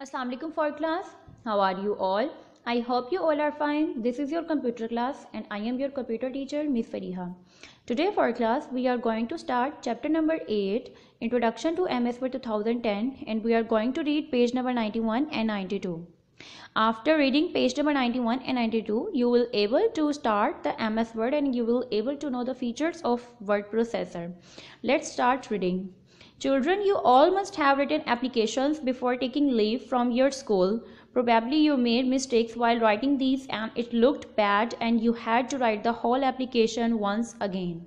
Assalamu alaikum for class. How are you all? I hope you all are fine. This is your computer class and I am your computer teacher Miss Fariha. Today for class we are going to start chapter number 8 Introduction to MS Word 2010 and we are going to read page number 91 and 92. After reading page number 91 and 92 you will able to start the MS Word and you will able to know the features of word processor. Let's start reading. Children, you all must have written applications before taking leave from your school. Probably you made mistakes while writing these and it looked bad and you had to write the whole application once again.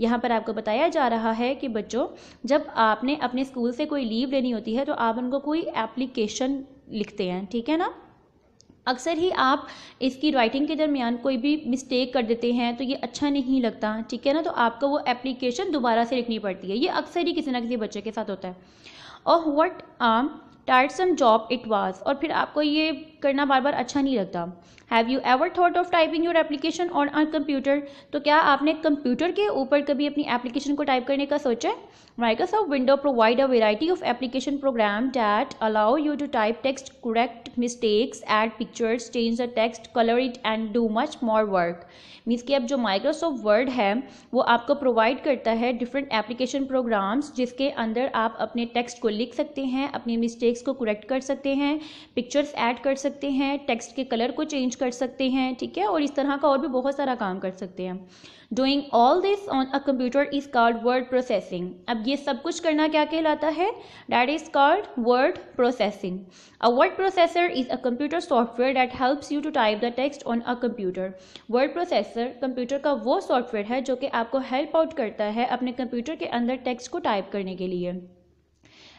यहाँ पर आपको बताया जा रहा है कि बच्चों जब आपने अपने स्कूल से कोई लीव लेनी होती है तो आप उनको कोई एप्लीकेशन लिखते हैं ठीक है ना अक्सर ही आप इसकी राइटिंग के दरमियान कोई भी मिस्टेक कर देते हैं तो ये अच्छा नहीं लगता ठीक है ना तो आपको वो एप्लीकेशन दोबारा से लिखनी पड़ती है ये अक्सर ही किसी ना किसी बच्चे के साथ होता है और what am start some job it was और फिर आपको ये करना बार बार अच्छा नहीं लगता have you ever thought of typing your application on a computer तो क्या आपने कंप्यूटर के ऊपर कभी अपनी एप्लीकेशन को टाइप करने का सोचा है Microsoft window provide a variety of application program that allow you to type text correct mistakes add pictures change the text colour it and do much more work means कि अब जो Microsoft word है वो आपको provide करता है different application programs जिसके अंदर आप अपने टेक्स्ट को लिख सकते हैं अपनी मिस्टेक्स को करेक्ट कर सकते हैं पिक्चर्स एड कर सकते हैं टेक्स्ट के कलर को चेंज कर सकते हैं ठीक है और इस तरह का और भी बहुत सारा काम कर सकते हैं doing all this on a computer is called word processing अब ये सब कुछ करना क्या कहलाता है that is called word processing a word processor is a computer software that helps you to type the text on a computer word processor computer का वो सॉफ्टवेयर है जो कि आपको हेल्प आउट करता है अपने कंप्यूटर के अंदर टेक्स्ट को टाइप करने के लिए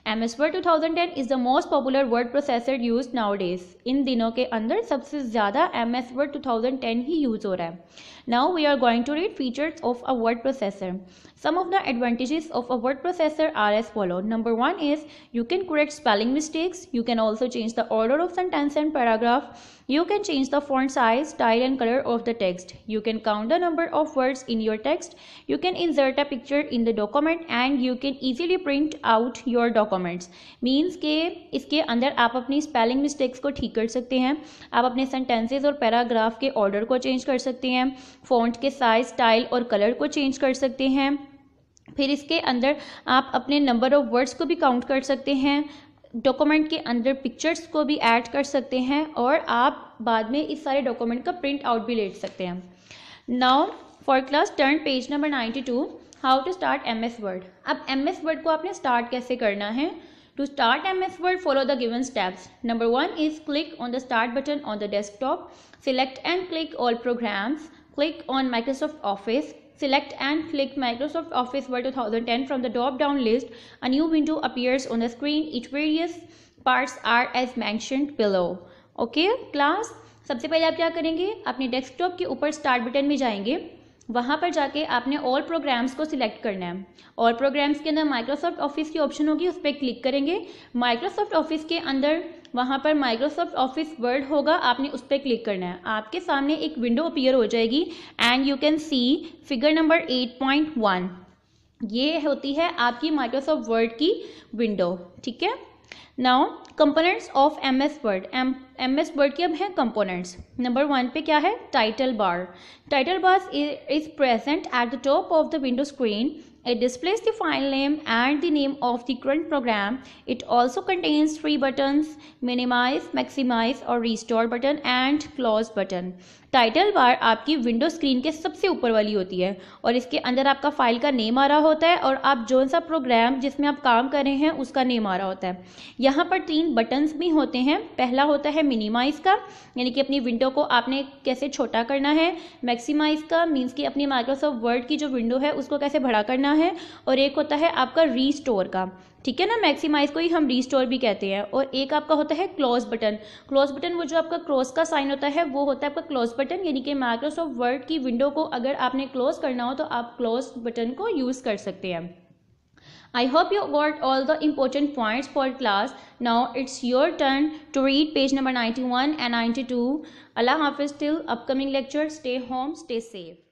M S Word two is the most popular word processor use nowadays इन दिनों के अंदर सबसे ज़्यादा M S Word two thousand ten ही यूज़ हो रहा है now we are going to read features of a word processor some of the advantages of a word processor are as follow number one is you can correct spelling mistakes you can also change the order of sentence and paragraph You can change the font size, style and color of the text. You can count the number of words in your text. You can insert a picture in the document and you can easily print out your document. Comments means के इसके अंदर आप अपनी spelling mistakes को ठीक कर सकते हैं आप अपने सेंटेंसेज और पैराग्राफ के ऑर्डर को चेंज कर सकते हैं फॉन्ट के साइज स्टाइल और कलर को चेंज कर सकते हैं फिर इसके अंदर आप अपने नंबर ऑफ वर्ड्स को भी काउंट कर सकते हैं डॉक्यूमेंट के अंदर पिक्चर्स को भी ऐड कर सकते हैं और आप बाद में इस सारे डॉक्यूमेंट का प्रिंट आउट भी ले सकते हैं now for class turn page number ninety two how to start M S Word अब एम एस वर्ड को आपने स्टार्ट कैसे करना है to start M S Word follow the given steps number one is click on the start button on the desktop select and click all programs click on Microsoft Office select click Microsoft Office Word two thousand ten from the drop down list a new window appears on the screen it various parts are as mention below okay class सबसे पहले आप क्या करेंगे अपने desktop के ऊपर start button में जाएंगे वहाँ पर जाके आपने ऑल प्रोग्राम्स को सिलेक्ट करना है ऑल प्रोग्राम्स के अंदर माइक्रोसॉफ्ट ऑफिस की ऑप्शन होगी उस पर क्लिक करेंगे माइक्रोसॉफ्ट ऑफिस के अंदर वहाँ पर माइक्रोसॉफ्ट ऑफिस वर्ड होगा आपने उस पर क्लिक करना है आपके सामने एक विंडो अपीयर हो जाएगी and you can see figure number eight point one ये होती है आपकी माइक्रोसॉफ्ट वर्ड की विंडो ठीक है now components of M S Word M M S Word के अब हैं कंपोनेंट्स नंबर वन पे क्या है title bar title bar is present at the top of the window screen It displays the file name and the name of the current program. It also contains three buttons, minimize, maximize और restore button and close button. Title bar आपकी window screen के सबसे ऊपर वाली होती है और इसके अंदर आपका फाइल का नेम आ रहा होता है और आप जो सा प्रोग्राम जिसमें आप काम कर रहे हैं उसका नेम आ रहा होता है यहाँ पर तीन बटन्स भी होते हैं पहला होता है मिनिमाइज का यानी कि अपनी विंडो को आपने कैसे छोटा करना है मैक्सीमाइज का मीन्स कि अपनी माइक्रोसॉफ्ट वर्ड की जो विंडो है उसको कैसे बड़ा करना है और एक होता है आपका रीस्टोर का ठीक है ना मैक्सिमाइज को ही हम रीस्टोर भी कहते हैं और एक आपका होता है क्लोज बटन क्लोज बटन वो जो आपका क्रॉस का साइन होता है वो होता है आपका क्लोज बटन यानी कि माइक्रोसॉफ्ट वर्ड की विंडो को अगर आपने क्लोज करना हो तो आप क्लोज बटन को यूज़ कर सकते हैं I hope you got all the important points for class. Now it's your turn to read page number 91 and 92. Allah Hafiz till upcoming lecture. Stay home, stay safe.